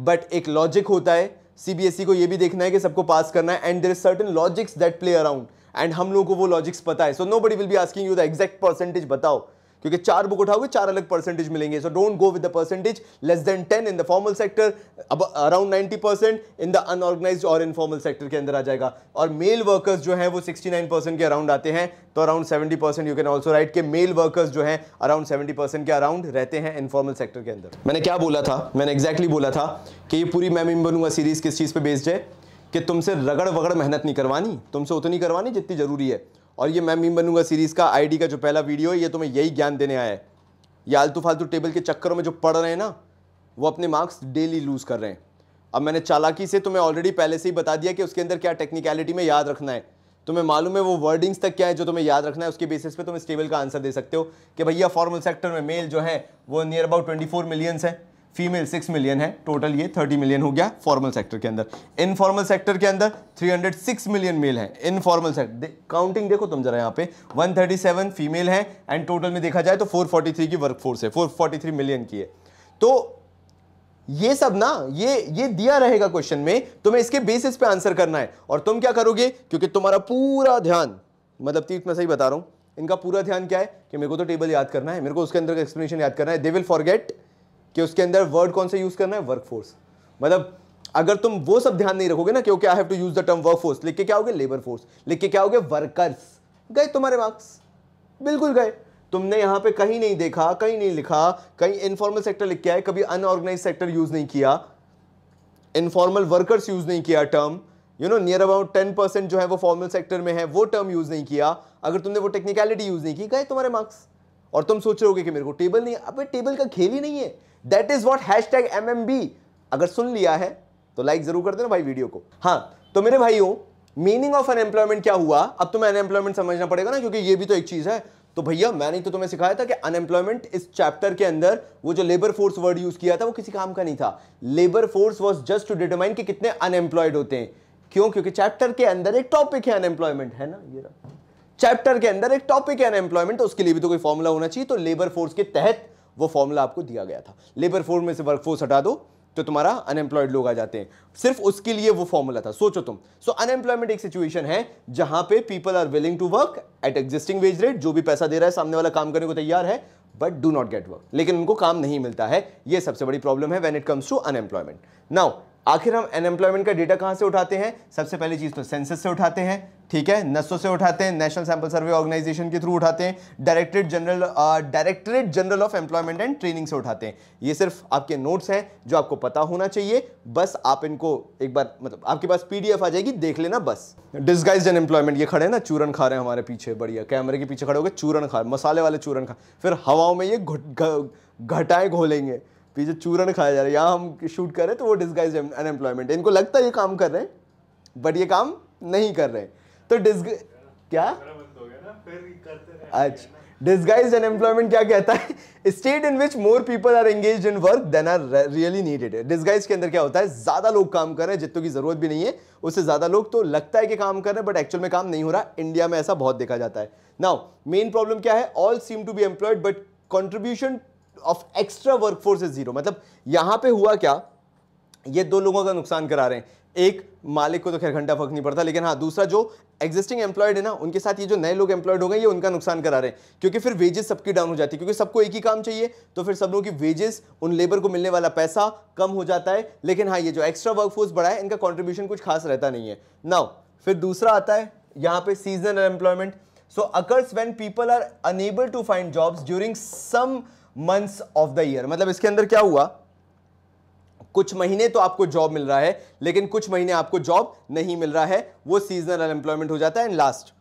बट एक लॉजिक होता है सीबीएसई e को ये भी देखना है कि सबको पास करना है and there is certain logics that play around and हम लोगों को वो लॉजिक्स पता है so nobody will be asking you the exact percentage बताओ क्योंकि चार बुक उठाओगे चार अलग परसेंटेज मिलेंगे so don't go with the percentage less than ten in the formal sector अब around ninety percent in the unorganised और informal sector के अंदर आ जाएगा और मेल वर्कर्स जो है वो सिक्सटी नाइन परसेंट के अराउंड आते हैं तो around seventy percent you can also write के मेल वर्कर्स जो है अराउंड सेवेंटी परसेंट के अराउंड रहते हैं इनफॉर्मल सेक्टर के अंदर मैंने क्या बोला था मैंने एक्जैक्टली exactly बोला था कि ये पूरी मैं बनूंगा सीरीज किस चीज़ पर बेस्ड है कि तुमसे रगड़ वगड़ मेहनत नहीं करवानी तुमसे उतनी करवानी जितनी जरूरी है और ये मैं मीम बनूंगा सीरीज़ का आईडी का जो पहला वीडियो है ये तुम्हें तो यही ज्ञान देने आया है ये आलतू फालतू टेबल के चक्करों में जो पढ़ रहे हैं ना वो अपने मार्क्स डेली लूज़ कर रहे हैं अब मैंने चालाकी से तुम्हें ऑलरेडी पहले से ही बता दिया कि उसके अंदर क्या टेक्निकलिटी में याद रखना है तुम्हें मालूम है वो वर्डिंग्स तक क्या है जो तुम्हें याद रखना है उसके बेसिस पे तुम इस टेबल का आंसर दे सकते हो कि भैया फॉर्मल सेक्टर में मेल जो है वो near about twenty four millions है फीमेल सिक्स मिलियन है टोटल ये थर्टी मिलियन हो गया फॉर्मल सेक्टर के अंदर इनफॉर्मल सेक्टर के अंदर three hundred six million male है इनफॉर्मल सेक्टर काउंटिंग देखो तुम जरा यहाँ पे वन थर्टी सेवन फीमेल है एंड टोटल में देखा जाए तो फोर फोर्टी थ्री की वर्क फोर्स है फोर फोर्टी थ्री मिलियन की है तो ये सब ना ये ये दिया रहेगा क्वेश्चन में तुम्हें इसके बेसिस पे आंसर करना है और तुम क्या करोगे क्योंकि तुम्हारा पूरा ध्यान मतलब तीर्थ मैं सही बता रहा हूं इनका पूरा ध्यान क्या है कि मेरे को तो टेबल याद करना है मेरे को उसके अंदर का एक्सप्लेनेशन याद करना है दे विल फॉरगेट कि उसके अंदर वर्ड कौन सा यूज़ करना है वर्क फोर्स मतलब अगर तुम वो सब ध्यान नहीं रखोगे ना क्योंकि I have to use the term workforce लिख के क्या होगे लेबर फोर्स लिख के क्या होगे वर्कर्स गए तुम्हारे मार्क्स बिल्कुल गए तुमने यहां पे कहीं नहीं देखा कहीं नहीं लिखा कहीं इनफॉर्मल सेक्टर लिख के आए कभी अनऑर्गेनाइज सेक्टर यूज़ नहीं किया इनफॉर्मल वर्कर्स यूज़ नहीं किया term you know near about ten percent जो है वो फॉर्मल सेक्टर में है वो टर्म यूज़ नहीं किया अगर तुमने वो टेक्निकलिटी यूज़ नहीं की गए तुम्हारे मार्क्स और तुम सोच रहे होगे कि मेरे को टेबल नहीं अब टेबल का खेल ही नहीं है that is what hashtag अगर सुन लिया है तो लाइक जरूर कर देना भाई वीडियो को हाँ तो मेरे भाइयों मीनिंग ऑफ अनएम्प्लॉयमेंट क्या हुआ अब तुम्हें अनएम्प्लॉयमेंट समझना पड़ेगा ना क्योंकि ये भी तो एक चीज़ है तो भैया मैंने तो तुम्हें सिखाया था कि अनएम्प्लॉयमेंट इस चैप्टर के अंदर वो जो लेबर फोर्स वर्ड यूज किया था वो किसी काम का नहीं था labour force was just to determine कि कितने अनएम्प्लॉयड होते हैं क्यों क्योंकि चैप्टर के अंदर एक टॉपिक है अनएम्प्लॉयमेंट है ना ये रहा चैप्टर के अंदर एक टॉपिक है अनएम्प्लॉयमेंट तो उसके लिए भी तो कोई फॉर्मूला होना चाहिए तो लेबर फोर्स के तहत वो फॉर्मूला आपको दिया गया था लेबर फोर्स में से वर्क फोर्स हटा दो तो तुम्हारा अनएम्प्लॉयड लोग आ जाते हैं सिर्फ उसके लिए वो फॉर्मूला था सोचो तुम सो अनएम्प्लॉयमेंट एक सिचुएशन है जहां पे people are willing to work at existing wage rate जो भी पैसा दे रहा है सामने वाला काम करने को तैयार है but do not get work लेकिन उनको काम नहीं मिलता है ये सबसे बड़ी प्रॉब्लम है when it comes to unemployment now आखिर हम अनएम्प्लॉयमेंट का डेटा कहाँ से उठाते हैं सबसे पहली चीज़ तो सेंसस से उठाते हैं ठीक है नसो से उठाते हैं नेशनल सैंपल सर्वे ऑर्गेनाइजेशन के थ्रू उठाते हैं directorate general directorate general of employment and training से उठाते हैं ये सिर्फ आपके नोट्स हैं जो आपको पता होना चाहिए बस आप इनको एक बार मतलब आपके पास पी आ जाएगी देख लेना बस डिस्गाइज अनएम्प्लॉयमेंट ये खड़े हैं ना चूरन खा रहे हैं हमारे पीछे बढ़िया कैमरे के पीछे खड़े हो गए चूरन खा मसाले वाले चूरन खा फिर हवाओं में ये घटाएँ घोलेंगे पीछे तो चूरन खाया जा रहा है यहाँ हम शूट कर रहे हैं तो वो डिस्गाइज अनएम्प्लॉयमेंट इनको लगता है ये काम कर रहे हैं बट ये काम नहीं कर रहे हैं तो डिस्ग क्या अच्छा डिस्गाइज अनएम्प्लॉयमेंट क्या कहता है state in which more people are engage in work than are really needed disguise के अंदर क्या होता है ज्यादा लोग काम कर रहे हैं जितों की जरूरत भी नहीं है उससे ज्यादा लोग तो लगता है कि काम कर रहे हैं बट एक्चुअल में काम नहीं हो रहा इंडिया में ऐसा बहुत देखा जाता है नाउ मेन प्रॉब्लम क्या है all seem to be employed but contribution of extra workforce is zero मतलब यहां पे हुआ क्या ये दो लोगों का नुकसान करा रहे हैं एक मालिक को तो खैर घंटा फर्क नहीं पड़ता लेकिन हाँ दूसरा जो एग्जिस्टिंग एम्प्लॉयड है ना उनके साथ ये जो नए लोग एम्प्लॉयड हो गए ये उनका नुकसान करा रहे हैं क्योंकि फिर वेजेस सबकी डाउन हो जाती है क्योंकि सबको एक ही काम चाहिए तो फिर सब लोगों की वेजेस उन लेबर को मिलने वाला पैसा कम हो जाता है लेकिन हाँ ये जो एक्स्ट्रा वर्कफोर्स बढ़ा है इनका कॉन्ट्रीब्यूशन कुछ खास रहता नहीं है नाउ फिर दूसरा आता है यहाँ पे seasonal unemployment so occurs when people are unable to find jobs during some months of the year मतलब इसके अंदर क्या हुआ कुछ महीने तो आपको जॉब मिल रहा है लेकिन कुछ महीने आपको जॉब नहीं मिल रहा है वो सीजनल अनएम्प्लॉयमेंट हो जाता है एंड लास्ट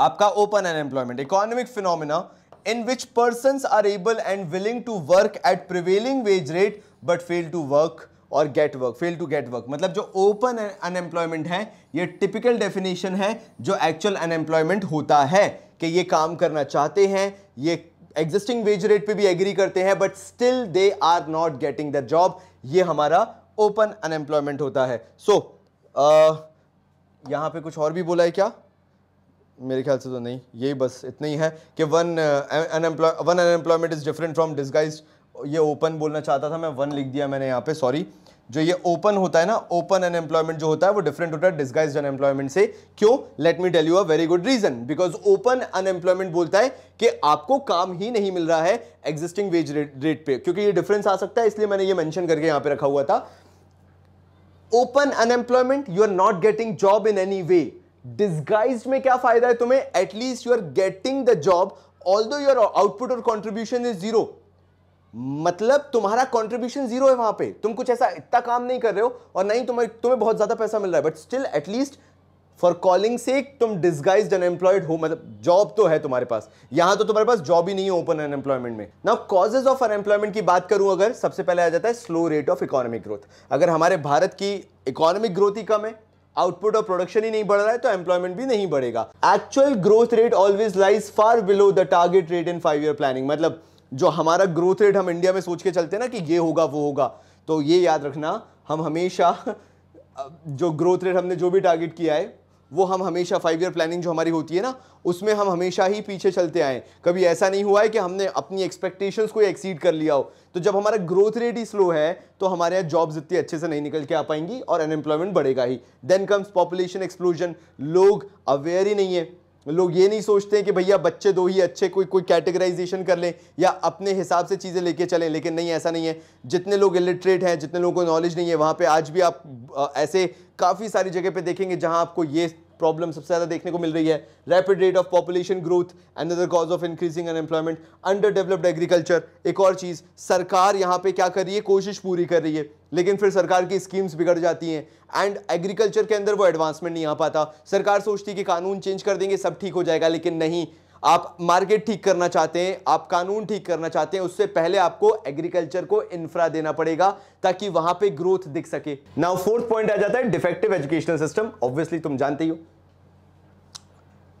आपका open unemployment economic phenomena in which person are able and willing to work at prevailing wage rate but fail to work or get work fail to get work मतलब जो open unemployment है ये typical definition है जो actual unemployment होता है कि ये काम करना चाहते हैं ये एग्जिस्टिंग वेज रेट पे भी एग्री करते हैं but still they are not getting the job ये हमारा ओपन अनएम्प्लॉयमेंट होता है सो so, यहाँ पे कुछ और भी बोला है क्या मेरे ख्याल से तो नहीं यही बस इतना ही है कि one unemploy one unemployment is different from disguise ये ओपन बोलना चाहता था मैं वन लिख दिया मैंने यहाँ पे सॉरी जो ये ओपन होता है ना ओपन अनएम्प्लॉयमेंट जो होता है वो डिफरेंट होता है डिस्गाइज अनएम्प्लॉयमेंट से क्यों let me tell you a very good reason because open unemployment बोलता है कि आपको काम ही नहीं मिल रहा है एग्जिस्टिंग वेज रेट पे क्योंकि ये डिफरेंस आ सकता है इसलिए मैंने ये मैंशन करके यहां पर रखा हुआ था open unemployment you are not getting job in any way disguise में क्या फायदा है तुम्हें at least you are getting the job although your output or contribution is zero मतलब तुम्हारा कॉन्ट्रीब्यूशन जीरो है वहां पे तुम कुछ ऐसा इतना काम नहीं कर रहे हो और नहीं तुम्हें तुम्हें बहुत ज्यादा पैसा मिल रहा है but still at least for calling से तुम डिस्गाइज अनएम्प्लॉयड हो मतलब जॉब तो है तुम्हारे पास यहां तो तुम्हारे पास जॉब ही नहीं है ओपन अनएम्प्लॉयमेंट में नाउ कॉजेज ऑफ अनएम्प्लॉयमेंट की बात करूं अगर सबसे पहले आ जाता है slow rate of economic growth अगर हमारे भारत की इकोनॉमिक ग्रोथ ही कम है आउटपुट और प्रोडक्शन ही नहीं बढ़ रहा है तो एम्प्लॉयमेंट भी नहीं बढ़ेगा actual growth rate always lies far below the target rate in five year planning मतलब जो हमारा ग्रोथ रेट हम इंडिया में सोच के चलते ना कि ये होगा वो होगा तो ये याद रखना हम हमेशा जो ग्रोथ रेट हमने जो भी टारगेट किया है वो हम हमेशा फाइव ईयर प्लानिंग जो हमारी होती है ना उसमें हम हमेशा ही पीछे चलते आए कभी ऐसा नहीं हुआ है कि हमने अपनी एक्सपेक्टेशंस को एक्सीड कर लिया हो तो जब हमारा ग्रोथ रेट ही स्लो है तो हमारे यहाँ जॉब्स इतनी अच्छे से नहीं निकल के आ पाएंगी और अनएम्प्लॉयमेंट बढ़ेगा ही देन कम्स पॉपुलेशन एक्सप्लोजन लोग अवेयर ही नहीं है लोग ये नहीं सोचते कि भैया बच्चे दो ही अच्छे कोई कोई कैटेगराइजेशन कर लें या अपने हिसाब से चीज़ें लेके चलें लेकिन नहीं ऐसा नहीं है जितने लोग इलिटरेट हैं जितने लोगों को नॉलेज नहीं है वहाँ पे आज भी आप ऐसे काफ़ी सारी जगह पे देखेंगे जहाँ आपको ये प्रॉब्लम सबसे ज़्यादा देखने को मिल रही है rapid rate of population growth and other cause of increasing unemployment underdeveloped agriculture एक और चीज़ सरकार यहाँ पे क्या कर रही है कोशिश पूरी कर रही है लेकिन फिर सरकार की स्कीम्स बिगड़ जाती हैं एंड एग्रीकल्चर के अंदर वो एडवांसमेंट नहीं आ पाता सरकार सोचती है कि कानून चेंज कर देंगे सब ठीक हो जाएगा लेकिन नहीं आप मार्केट ठीक करना चाहते हैं आप कानून ठीक करना चाहते हैं उससे पहले आपको एग्रीकल्चर को इंफ्रा देना पड़ेगा ताकि वहां पे ग्रोथ दिख सके नाउ फोर्थ पॉइंट आ जाता है डिफेक्टिव एजुकेशनल सिस्टम ऑब्वियसली तुम जानते ही हो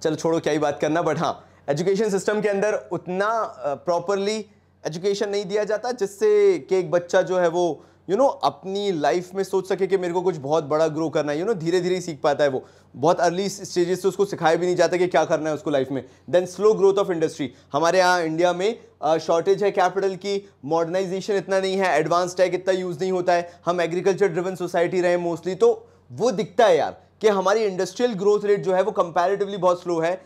चलो छोड़ो क्या ही बात करना बट हाँ एजुकेशन सिस्टम के अंदर उतना प्रॉपरली एजुकेशन नहीं दिया जाता जिससे कि एक बच्चा जो है वो यू नो अपनी लाइफ में सोच सके कि मेरे को कुछ बहुत बड़ा ग्रो करना है यू नो धीरे धीरे ही सीख पाता है वो बहुत अर्ली स्टेजेस से उसको सिखाया भी नहीं जाता कि क्या करना है उसको लाइफ में then slow growth of industry हमारे यहाँ इंडिया में शॉर्टेज है कैपिटल की मॉडर्नाइजेशन इतना नहीं है एडवांस टेक इतना यूज़ नहीं होता है हम एग्रीकल्चर ड्रिवन सोसाइटी रहे मोस्टली तो वो दिखता है यार कि हमारी इंडस्ट्रियल ग्रोथ रेट जो है वो कंपैरेटिवली बहुत स्लो है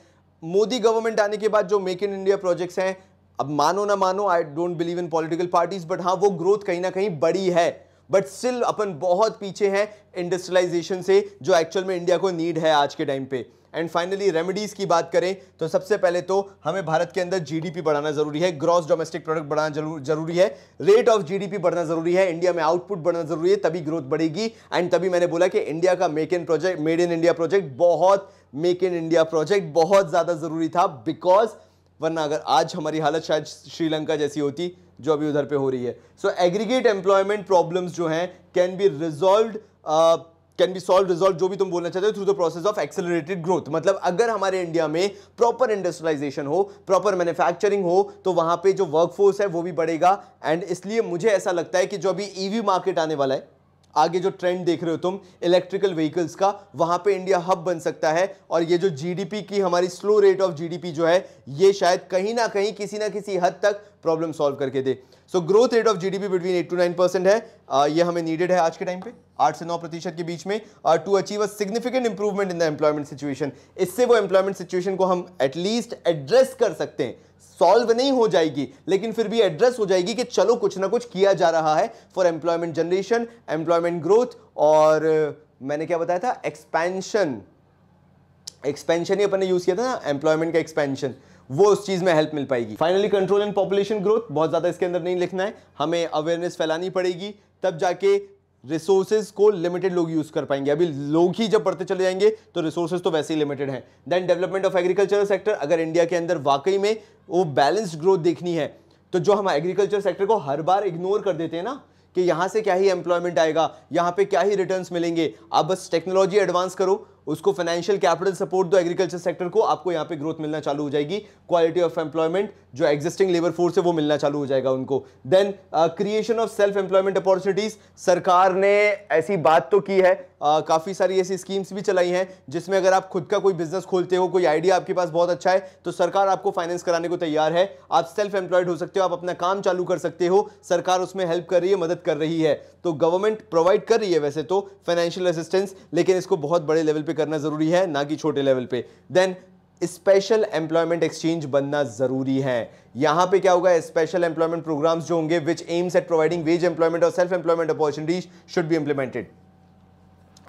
मोदी गवर्नमेंट आने के बाद जो मेक इन इंडिया प्रोजेक्ट्स हैं अब मानो ना मानो I don't believe in political parties but हाँ वो ग्रोथ कहीं ना कहीं बड़ी है बट स्टिल अपन बहुत पीछे हैं इंडस्ट्रियलाइजेशन से जो एक्चुअल में इंडिया को नीड है आज के टाइम पे एंड फाइनली रेमेडीज़ की बात करें तो सबसे पहले तो हमें भारत के अंदर जीडीपी बढ़ाना जरूरी है ग्रॉस डोमेस्टिक प्रोडक्ट बढ़ाना जरूर जरूरी है रेट ऑफ जीडीपी बढ़ना जरूरी है इंडिया में आउटपुट बढ़ना जरूरी है तभी ग्रोथ बढ़ेगी एंड तभी मैंने बोला कि इंडिया का make in project made in India project बहुत मेक इन इंडिया प्रोजेक्ट बहुत ज़्यादा ज़रूरी था बिकॉज वरना अगर आज हमारी हालत शायद श्रीलंका जैसी होती जो अभी उधर पे हो रही है सो एग्रीगेट एम्प्लॉयमेंट प्रॉब्लम्स जो हैं can be resolve can be solve resolve जो भी तुम बोलना चाहते हो through the process of accelerated growth मतलब अगर हमारे इंडिया में प्रॉपर इंडस्ट्रियलाइजेशन हो प्रॉपर मैन्युफैक्चरिंग हो तो वहाँ पे जो वर्कफोर्स है वो भी बढ़ेगा एंड इसलिए मुझे ऐसा लगता है कि जो अभी ईवी e मार्केट आने वाला है आगे जो ट्रेंड देख रहे हो तुम इलेक्ट्रिकल व्हीकल्स का वहां पे इंडिया हब बन सकता है और ये जो जीडीपी की हमारी स्लो रेट ऑफ जीडीपी जो है ये शायद कहीं ना कहीं किसी ना किसी हद तक प्रॉब्लम सॉल्व करके दे so growth rate of GDP between eight to nine percent है uh, ये हमें नीडेड है आज के टाइम पे आठ से नौ प्रतिशत के बीच में to achieve a significant improvement in the employment situation इससे वो एम्प्लॉयमेंट सिचुएशन को हम एटलीस्ट एड्रेस कर सकते हैं सॉल्व नहीं हो जाएगी लेकिन फिर भी एड्रेस हो जाएगी कि चलो कुछ ना कुछ किया जा रहा है for employment generation employment growth और uh, मैंने क्या बताया था एक्सपेंशन एक्सपेंशन ही अपन ने यूज़ किया था ना एम्प्लॉयमेंट का एक्सपेंशन वो उस चीज़ में हेल्प मिल पाएगी finally control and population growth बहुत ज़्यादा इसके अंदर नहीं लिखना है हमें अवेयरनेस फैलानी पड़ेगी तब जाके रिसोर्सेज को लिमिटेड लोग यूज़ कर पाएंगे अभी लोग ही जब बढ़ते चले जाएंगे तो रिसोर्सेज तो वैसे ही लिमिटेड हैं then development of agriculture sector अगर इंडिया के अंदर वाकई में वो बैलेंस्ड ग्रोथ देखनी है तो जो हम एग्रीकल्चर सेक्टर को हर बार इग्नोर कर देते हैं ना कि यहाँ से क्या ही एम्प्लॉयमेंट आएगा यहाँ पे क्या ही रिटर्न्स मिलेंगे आप बस टेक्नोलॉजी एडवांस करो उसको फाइनेंशियल कैपिटल सपोर्ट दो एग्रीकल्चर सेक्टर को आपको यहाँ पे ग्रोथ मिलना चालू हो जाएगी क्वालिटी ऑफ एम्प्लॉयमेंट जो एग्जिस्टिंग लेबर फोर्स है वो मिलना चालू हो जाएगा उनको then creation of self employment opportunities सरकार ने ऐसी बात तो की है Uh, काफ़ी सारी ऐसी स्कीम्स भी चलाई हैं जिसमें अगर आप खुद का कोई बिजनेस खोलते हो कोई आइडिया आपके पास बहुत अच्छा है तो सरकार आपको फाइनेंस कराने को तैयार है आप सेल्फ एम्प्लॉयड हो सकते हो आप अपना काम चालू कर सकते हो सरकार उसमें हेल्प कर रही है मदद कर रही है तो गवर्नमेंट प्रोवाइड कर रही है वैसे तो फाइनेंशियल असिस्टेंस लेकिन इसको बहुत बड़े लेवल पर करना ज़रूरी है ना कि छोटे लेवल पे देन स्पेशल एम्प्लॉयमेंट एक्सचेंज बनना ज़रूरी है यहां पे क्या होगा स्पेशल एम्प्लॉयमेंट प्रोग्राम्स जो होंगे which aims at providing wage employment और self employment opportunities should be implemented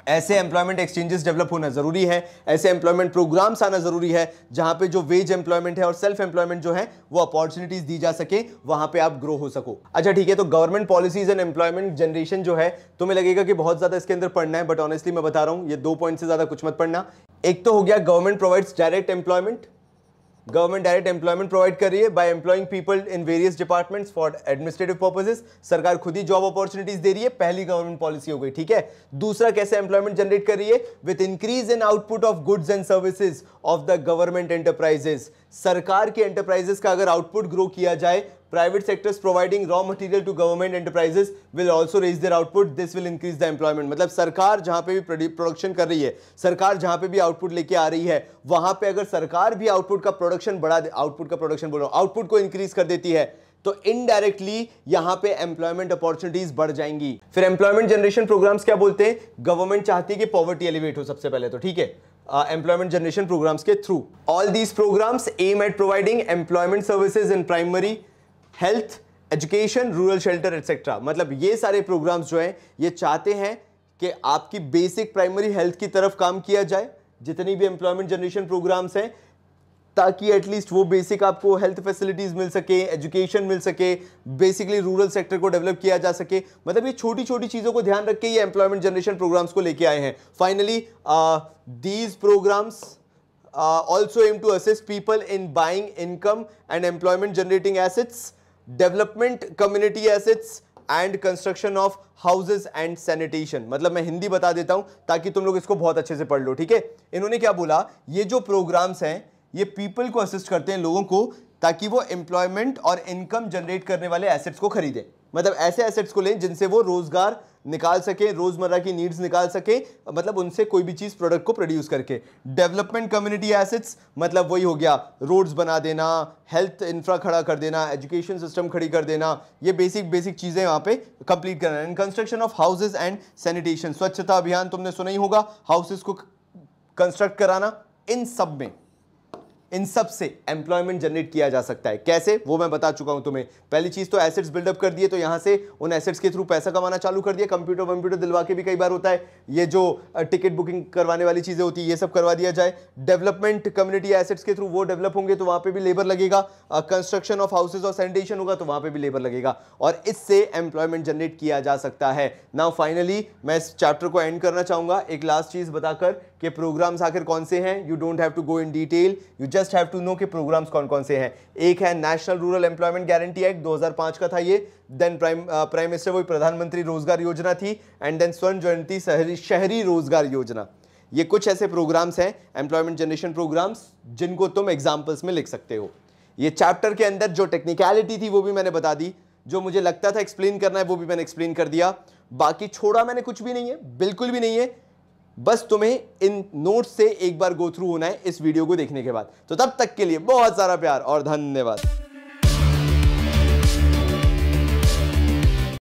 ऐसे एम्प्लॉयमेंट एक्सचेंजेस डेवलप होना ज़रूरी है ऐसे एम्प्लॉयमेंट प्रोग्राम्स आना ज़रूरी है जहां पे जो वेज एम्प्लॉयमेंट है और सेल्फ एम्प्लॉयमेंट जो है वो अपॉर्चुनिटीज़ दी जा सके वहां पे आप ग्रो हो सको अच्छा ठीक है तो government policies and employment generation जो है तुम्हें लगेगा कि बहुत ज़्यादा इसके अंदर पढ़ना है बट ऑनेस्टली मैं बता रहा हूँ ये दो पॉइंट से ज़्यादा कुछ मत पढ़ना एक तो हो गया government provides direct employment government direct employment provide कर रही है by employing people in various departments for administrative purposes सरकार खुद ही जॉब अपॉर्चुनिटीज दे रही है पहली गवर्नमेंट पॉलिसी हो गई ठीक है दूसरा कैसे एम्प्लॉयमेंट जनरेट कर रही है with increase in output of goods and services of the government enterprises सरकार के एंटरप्राइजेस का अगर आउटपुट ग्रो किया जाए Private sectors providing raw material to government enterprises will also raise their output. This will increase the employment. मतलब सरकार जहां पे भी प्रोडक्शन कर रही है सरकार जहां पे भी आउटपुट लेके आ रही है वहां पे अगर सरकार भी आउटपुट का प्रोडक्शन बढ़ा आउटपुट का प्रोडक्शन बोल रहा हूँ आउटपुट को इंक्रीज कर देती है तो इनडायरेक्टली यहां पे एम्प्लॉयमेंट अपॉर्चुनिटीज बढ़ जाएंगी फिर एम्प्लॉयमेंट जनरेशन प्रोग्राम्स क्या बोलते हैं गवर्नमेंट चाहती है कि पॉवर्टी एलिवेट हो सबसे पहले तो ठीक है एम्प्लॉयमेंट जनरेशन प्रोग्राम्स के through all these programmes aim at providing employment services in primary health education rural shelter etcetera मतलब ये सारे प्रोग्राम्स जो हैं ये चाहते हैं कि आपकी बेसिक प्राइमरी हेल्थ की तरफ काम किया जाए जितनी भी एम्प्लॉयमेंट जनरेशन प्रोग्राम्स हैं ताकि एटलीस्ट वो बेसिक आपको हेल्थ फैसिलिटीज़ मिल सके एजुकेशन मिल सके बेसिकली रूरल सेक्टर को डेवलप किया जा सके मतलब ये छोटी छोटी चीज़ों को ध्यान रख के ये एम्प्लॉयमेंट जनरेशन प्रोग्राम्स को लेके आए हैं finally these programmes also aim to assist people in buying income and employment generating assets development community assets and construction of houses and sanitation मतलब मैं हिंदी बता देता हूं ताकि तुम लोग इसको बहुत अच्छे से पढ़ लो ठीक है इन्होंने क्या बोला ये जो प्रोग्राम्स हैं ये पीपल को असिस्ट करते हैं लोगों को ताकि वो एम्प्लॉयमेंट और इनकम जनरेट करने वाले एसेट्स को खरीदें मतलब ऐसे एसेट्स को लें जिनसे वो रोज़गार निकाल सकें रोज़मर्रा की नीड्स निकाल सकें मतलब उनसे कोई भी चीज़ प्रोडक्ट को प्रोड्यूस करके डेवलपमेंट कम्युनिटी एसेट्स मतलब वही हो गया रोड्स बना देना हेल्थ इंफ्रा खड़ा कर देना एजुकेशन सिस्टम खड़ी कर देना ये बेसिक बेसिक चीज़ें वहाँ पे कंप्लीट करना and construction of houses and sanitation स्वच्छता अभियान तुमने सुना ही होगा हाउसेज को कंस्ट्रक्ट कराना इन सब में इन सब से एम्प्लॉयमेंट जनरेट किया जा सकता है कैसे वो मैं बता चुका हूं तुम्हें पहली चीज़ तो एसेट्स बिल्डअप कर दिए तो यहां से उन एसेट्स के थ्रू पैसा कमाना चालू कर दिया कंप्यूटर वंप्यूटर दिलवा के भी कई बार होता है ये जो टिकट बुकिंग करवाने वाली चीज़ें होती है ये सब करवा दिया जाए डेवलपमेंट कम्युनिटी एसेट्स के थ्रू वो डेवलप होंगे तो वहां पर भी लेबर लगेगा कंस्ट्रक्शन ऑफ हाउसेज और सैनिटेशन होगा तो वहां पर भी लेबर लगेगा और इससे एम्प्लॉयमेंट जनरेट किया जा सकता है ना फाइनली मैं इस चैप्टर को एंड करना चाहूंगा एक लास्ट चीज़ बताकर के प्रोग्राम्स आखिर कौन से हैं you don't have to go in detail you just have to know के प्रोग्राम्स कौन कौन से हैं एक है national rural employment guarantee act 2005 का था ये देन प्राइम प्राइम मिनिस्टर वही प्रधानमंत्री रोजगार योजना थी एंड देन स्वर्ण जयंती शहरी शहरी रोजगार योजना ये कुछ ऐसे प्रोग्राम्स हैं एम्प्लॉयमेंट जनरेशन प्रोग्राम्स जिनको तुम एग्जाम्पल्स में लिख सकते हो ये चैप्टर के अंदर जो टेक्निकलिटी थी वो भी मैंने बता दी जो मुझे लगता था एक्सप्लेन करना है वो भी मैंने एक्सप्लेन कर दिया बाकी छोड़ा मैंने कुछ भी नहीं है बिल्कुल भी नहीं है बस तुम्हें इन नोट्स से एक बार गो थ्रू होना है इस वीडियो को देखने के बाद तो तब तक के लिए बहुत सारा प्यार और धन्यवाद